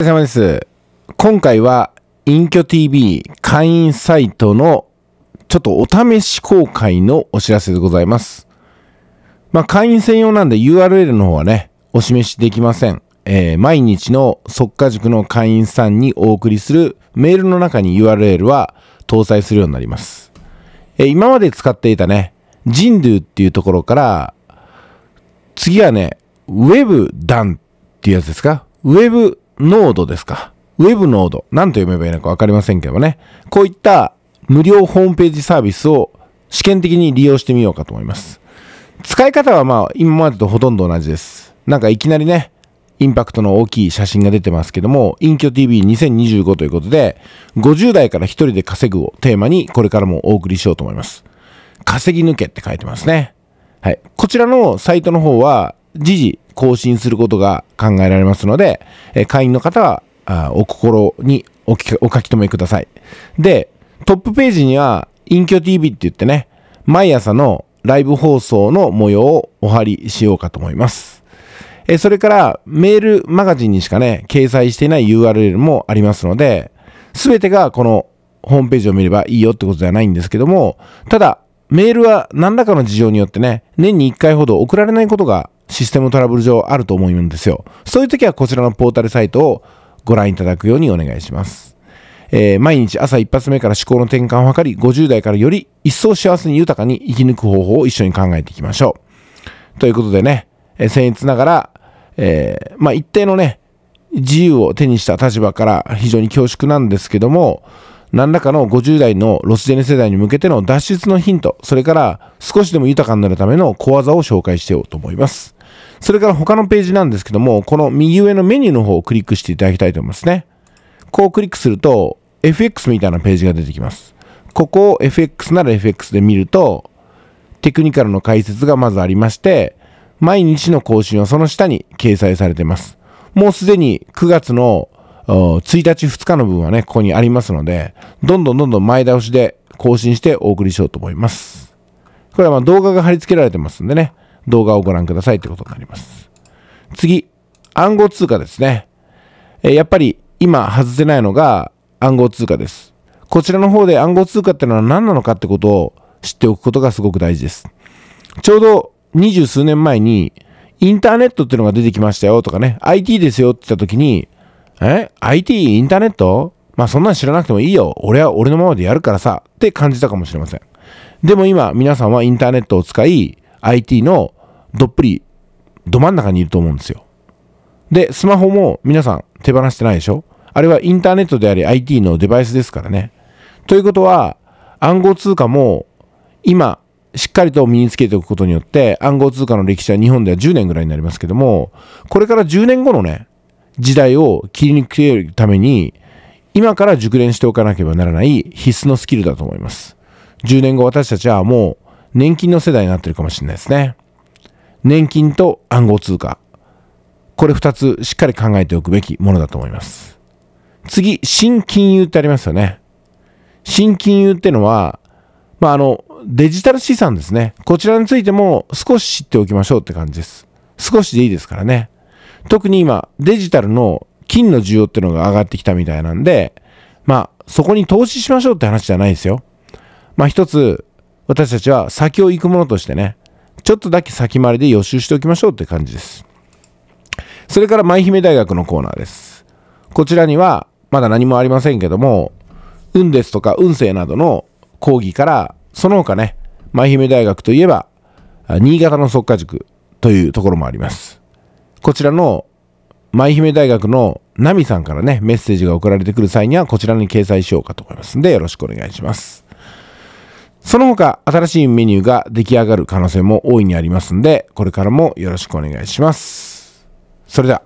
お疲れ様です。今回は、隠居 TV 会員サイトのちょっとお試し公開のお知らせでございます。まあ、会員専用なんで URL の方はね、お示しできません。えー、毎日の即家塾の会員さんにお送りするメールの中に URL は搭載するようになります。えー、今まで使っていたね、ジンドゥっていうところから、次はね、ウェブダンっていうやつですかウェブノードですか。ウェブノード。何と読めばいいのかわかりませんけどね。こういった無料ホームページサービスを試験的に利用してみようかと思います。使い方はまあ今までとほとんど同じです。なんかいきなりね、インパクトの大きい写真が出てますけども、隠居 TV2025 ということで、50代から一人で稼ぐをテーマにこれからもお送りしようと思います。稼ぎ抜けって書いてますね。はい。こちらのサイトの方は、時時更新することが考えられますので、え会員の方はあお心におきお書き留めください。で、トップページには、隠居 TV って言ってね、毎朝のライブ放送の模様をお貼りしようかと思います。えそれからメールマガジンにしかね、掲載していない URL もありますので、すべてがこのホームページを見ればいいよってことではないんですけども、ただ、メールは何らかの事情によってね、年に1回ほど送られないことがシステムトラブル上あると思うんですよ。そういう時はこちらのポータルサイトをご覧いただくようにお願いします。えー、毎日朝一発目から思考の転換を図り、50代からより一層幸せに豊かに生き抜く方法を一緒に考えていきましょう。ということでね、えー、僭越ながら、えー、まあ、一定のね、自由を手にした立場から非常に恐縮なんですけども、何らかの50代のロスジェネ世代に向けての脱出のヒント、それから少しでも豊かになるための小技を紹介してようと思います。それから他のページなんですけども、この右上のメニューの方をクリックしていただきたいと思いますね。こうクリックすると、FX みたいなページが出てきます。ここを FX なら FX で見ると、テクニカルの解説がまずありまして、毎日の更新はその下に掲載されています。もうすでに9月の1日2日の分はね、ここにありますので、どんどんどんどん前倒しで更新してお送りしようと思います。これはま動画が貼り付けられてますんでね、動画をご覧くださいってことになります。次、暗号通貨ですね。えやっぱり今外せないのが暗号通貨です。こちらの方で暗号通貨ってのは何なのかってことを知っておくことがすごく大事です。ちょうど二十数年前にインターネットっていうのが出てきましたよとかね、IT ですよって言った時に、え ?IT? インターネットまあそんなん知らなくてもいいよ。俺は俺のままでやるからさ。って感じたかもしれません。でも今皆さんはインターネットを使い IT のどっぷりど真ん中にいると思うんですよ。で、スマホも皆さん手放してないでしょあれはインターネットであり IT のデバイスですからね。ということは、暗号通貨も今、しっかりと身につけておくことによって、暗号通貨の歴史は日本では10年ぐらいになりますけども、これから10年後のね、時代を切り抜けるために、今から熟練しておかなければならない必須のスキルだと思います。10年後私たちはもう年金の世代になってるかもしれないですね。年金と暗号通貨。これ2つしっかり考えておくべきものだと思います。次、新金融ってありますよね。新金融ってのは、まあ、あの、デジタル資産ですね。こちらについても少し知っておきましょうって感じです。少しでいいですからね。特に今、デジタルの金の需要ってのが上がってきたみたいなんで、まあ、そこに投資しましょうって話じゃないですよ。まあ一つ、私たちは先を行くものとしてね、ちょっとだけ先回りで予習しておきましょうって感じです。それから舞姫大学のコーナーです。こちらにはまだ何もありませんけども、運ですとか運勢などの講義から、その他ね、舞姫大学といえば、新潟の速化塾というところもあります。こちらの舞姫大学のナミさんからね、メッセージが送られてくる際には、こちらに掲載しようかと思いますんで、よろしくお願いします。その他、新しいメニューが出来上がる可能性も大いにありますんで、これからもよろしくお願いします。それでは。